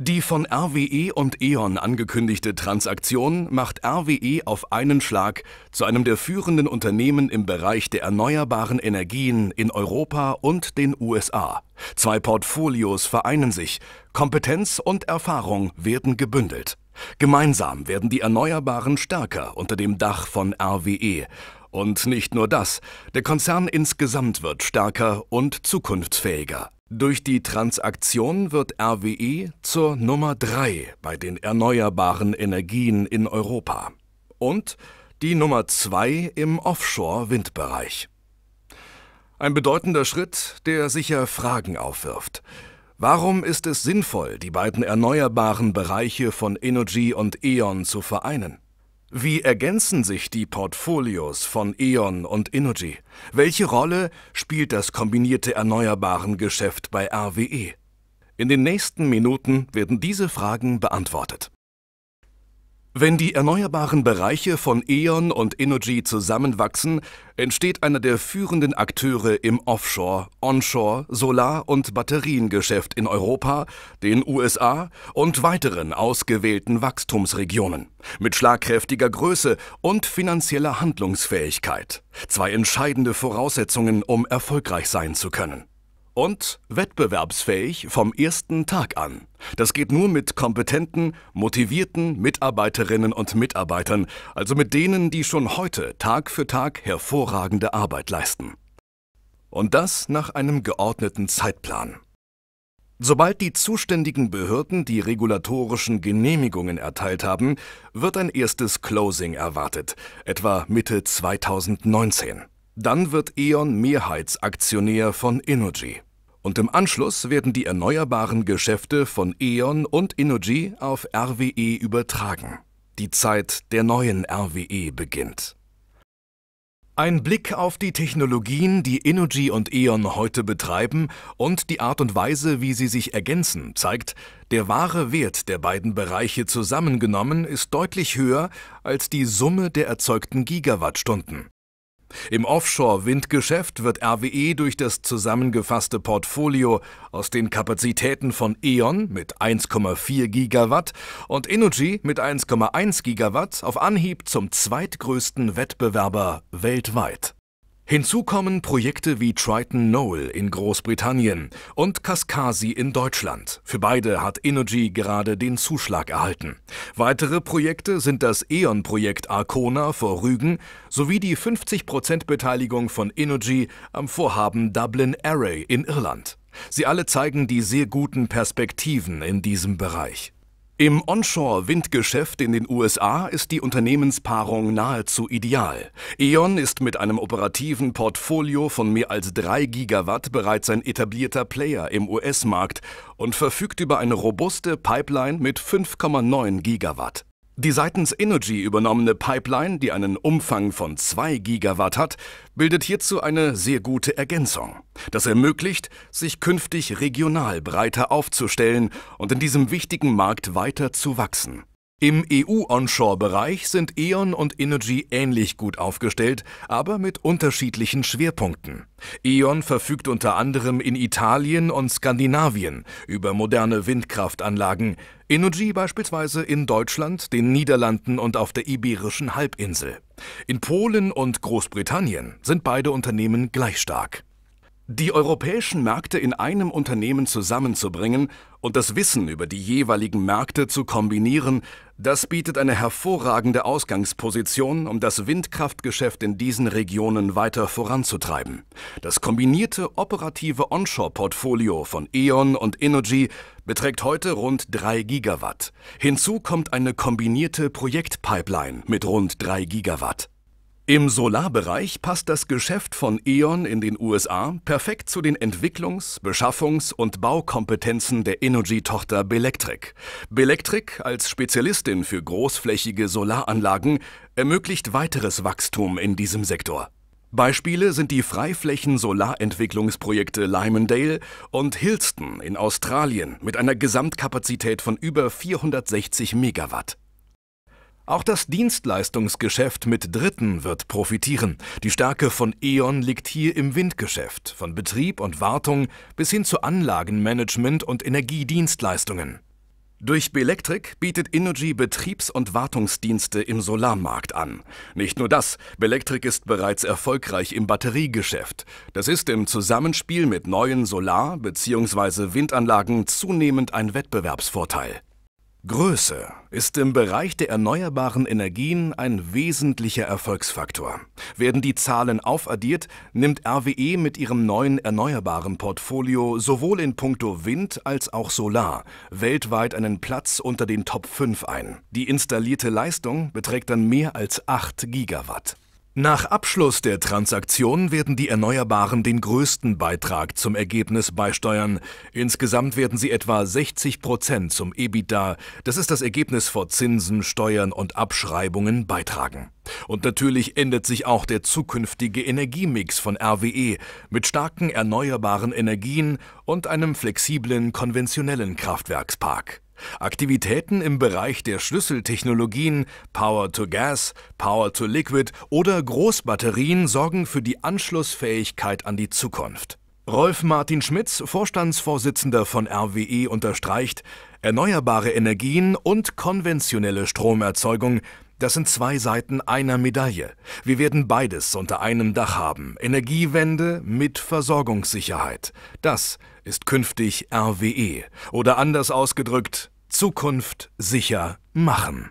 Die von RWE und E.ON angekündigte Transaktion macht RWE auf einen Schlag zu einem der führenden Unternehmen im Bereich der erneuerbaren Energien in Europa und den USA. Zwei Portfolios vereinen sich, Kompetenz und Erfahrung werden gebündelt. Gemeinsam werden die Erneuerbaren stärker unter dem Dach von RWE. Und nicht nur das, der Konzern insgesamt wird stärker und zukunftsfähiger. Durch die Transaktion wird RWE zur Nummer 3 bei den erneuerbaren Energien in Europa und die Nummer 2 im Offshore-Windbereich. Ein bedeutender Schritt, der sicher Fragen aufwirft. Warum ist es sinnvoll, die beiden erneuerbaren Bereiche von Energy und E.ON zu vereinen? Wie ergänzen sich die Portfolios von E.ON und Innogy? Welche Rolle spielt das kombinierte erneuerbaren Geschäft bei RWE? In den nächsten Minuten werden diese Fragen beantwortet. Wenn die erneuerbaren Bereiche von E.ON und Energy zusammenwachsen, entsteht einer der führenden Akteure im Offshore, Onshore, Solar- und Batteriengeschäft in Europa, den USA und weiteren ausgewählten Wachstumsregionen. Mit schlagkräftiger Größe und finanzieller Handlungsfähigkeit. Zwei entscheidende Voraussetzungen, um erfolgreich sein zu können und wettbewerbsfähig vom ersten Tag an. Das geht nur mit kompetenten, motivierten Mitarbeiterinnen und Mitarbeitern, also mit denen, die schon heute Tag für Tag hervorragende Arbeit leisten. Und das nach einem geordneten Zeitplan. Sobald die zuständigen Behörden die regulatorischen Genehmigungen erteilt haben, wird ein erstes Closing erwartet, etwa Mitte 2019. Dann wird E.ON Mehrheitsaktionär von Innogy. Und im Anschluss werden die erneuerbaren Geschäfte von E.ON und Innogy auf RWE übertragen. Die Zeit der neuen RWE beginnt. Ein Blick auf die Technologien, die Innogy und E.ON heute betreiben und die Art und Weise, wie sie sich ergänzen, zeigt, der wahre Wert der beiden Bereiche zusammengenommen ist deutlich höher als die Summe der erzeugten Gigawattstunden. Im Offshore-Windgeschäft wird RWE durch das zusammengefasste Portfolio aus den Kapazitäten von E.ON mit 1,4 Gigawatt und Energy mit 1,1 Gigawatt auf Anhieb zum zweitgrößten Wettbewerber weltweit. Hinzu kommen Projekte wie Triton Knoll in Großbritannien und Kaskasi in Deutschland. Für beide hat Energy gerade den Zuschlag erhalten. Weitere Projekte sind das E.ON-Projekt Arcona vor Rügen sowie die 50% Beteiligung von Energy am Vorhaben Dublin Array in Irland. Sie alle zeigen die sehr guten Perspektiven in diesem Bereich. Im Onshore-Windgeschäft in den USA ist die Unternehmenspaarung nahezu ideal. E.ON ist mit einem operativen Portfolio von mehr als 3 Gigawatt bereits ein etablierter Player im US-Markt und verfügt über eine robuste Pipeline mit 5,9 Gigawatt. Die seitens Energy übernommene Pipeline, die einen Umfang von 2 Gigawatt hat, bildet hierzu eine sehr gute Ergänzung. Das ermöglicht, sich künftig regional breiter aufzustellen und in diesem wichtigen Markt weiter zu wachsen. Im EU-Onshore-Bereich sind E.ON und Energy ähnlich gut aufgestellt, aber mit unterschiedlichen Schwerpunkten. E.ON verfügt unter anderem in Italien und Skandinavien über moderne Windkraftanlagen, Energy beispielsweise in Deutschland, den Niederlanden und auf der Iberischen Halbinsel. In Polen und Großbritannien sind beide Unternehmen gleich stark. Die europäischen Märkte in einem Unternehmen zusammenzubringen und das Wissen über die jeweiligen Märkte zu kombinieren, das bietet eine hervorragende Ausgangsposition, um das Windkraftgeschäft in diesen Regionen weiter voranzutreiben. Das kombinierte operative Onshore-Portfolio von E.ON und Energy beträgt heute rund 3 Gigawatt. Hinzu kommt eine kombinierte Projektpipeline mit rund 3 Gigawatt. Im Solarbereich passt das Geschäft von E.ON in den USA perfekt zu den Entwicklungs-, Beschaffungs- und Baukompetenzen der Energy-Tochter Belectric. Belectric als Spezialistin für großflächige Solaranlagen ermöglicht weiteres Wachstum in diesem Sektor. Beispiele sind die Freiflächen-Solarentwicklungsprojekte Limondale und Hilston in Australien mit einer Gesamtkapazität von über 460 Megawatt. Auch das Dienstleistungsgeschäft mit Dritten wird profitieren. Die Stärke von E.ON liegt hier im Windgeschäft, von Betrieb und Wartung bis hin zu Anlagenmanagement und Energiedienstleistungen. Durch Belektrik bietet Energy Betriebs- und Wartungsdienste im Solarmarkt an. Nicht nur das, Belektrik ist bereits erfolgreich im Batteriegeschäft. Das ist im Zusammenspiel mit neuen Solar- bzw. Windanlagen zunehmend ein Wettbewerbsvorteil. Größe ist im Bereich der erneuerbaren Energien ein wesentlicher Erfolgsfaktor. Werden die Zahlen aufaddiert, nimmt RWE mit ihrem neuen erneuerbaren Portfolio sowohl in puncto Wind als auch Solar weltweit einen Platz unter den Top 5 ein. Die installierte Leistung beträgt dann mehr als 8 Gigawatt. Nach Abschluss der Transaktion werden die Erneuerbaren den größten Beitrag zum Ergebnis beisteuern. Insgesamt werden sie etwa 60 Prozent zum EBITDA, das ist das Ergebnis vor Zinsen, Steuern und Abschreibungen, beitragen. Und natürlich ändert sich auch der zukünftige Energiemix von RWE mit starken erneuerbaren Energien und einem flexiblen konventionellen Kraftwerkspark. Aktivitäten im Bereich der Schlüsseltechnologien Power to Gas, Power to Liquid oder Großbatterien sorgen für die Anschlussfähigkeit an die Zukunft. Rolf Martin Schmitz, Vorstandsvorsitzender von RWE, unterstreicht, erneuerbare Energien und konventionelle Stromerzeugung, das sind zwei Seiten einer Medaille. Wir werden beides unter einem Dach haben. Energiewende mit Versorgungssicherheit. Das ist ist künftig RWE oder anders ausgedrückt Zukunft sicher machen.